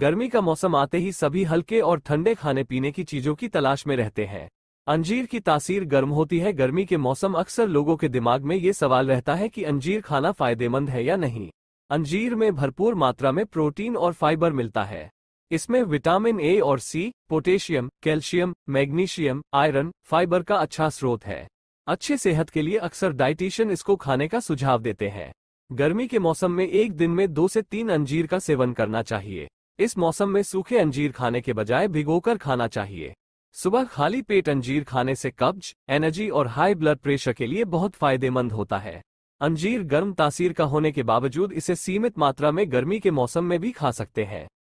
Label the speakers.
Speaker 1: गर्मी का मौसम आते ही सभी हल्के और ठंडे खाने पीने की चीजों की तलाश में रहते हैं अंजीर की तासीर गर्म होती है गर्मी के मौसम अक्सर लोगों के दिमाग में ये सवाल रहता है कि अंजीर खाना फायदेमंद है या नहीं अंजीर में भरपूर मात्रा में प्रोटीन और फाइबर मिलता है इसमें विटामिन ए और C potassium calcium magnesium iron fibre का अच्छा स्रोत है अच्छे सेहत के लिए अक्सर डाइटिशियन इसको खाने का सुझाव देते हैं गर्मी के मौसम में एक दिन में दो से तीन अंजीर का सेवन करना चाहिए इस मौसम में सूखे अंजीर खाने के बजाय भिगोकर खाना चाहिए सुबह खाली पेट अंजीर खाने से कब्ज एनर्जी और हाई ब्लड प्रेशर के लिए बहुत फायदेमंद होता है अंजीर गर्म तासीर का होने के बावजूद इसे सीमित मात्रा में गर्मी के मौसम में भी खा सकते हैं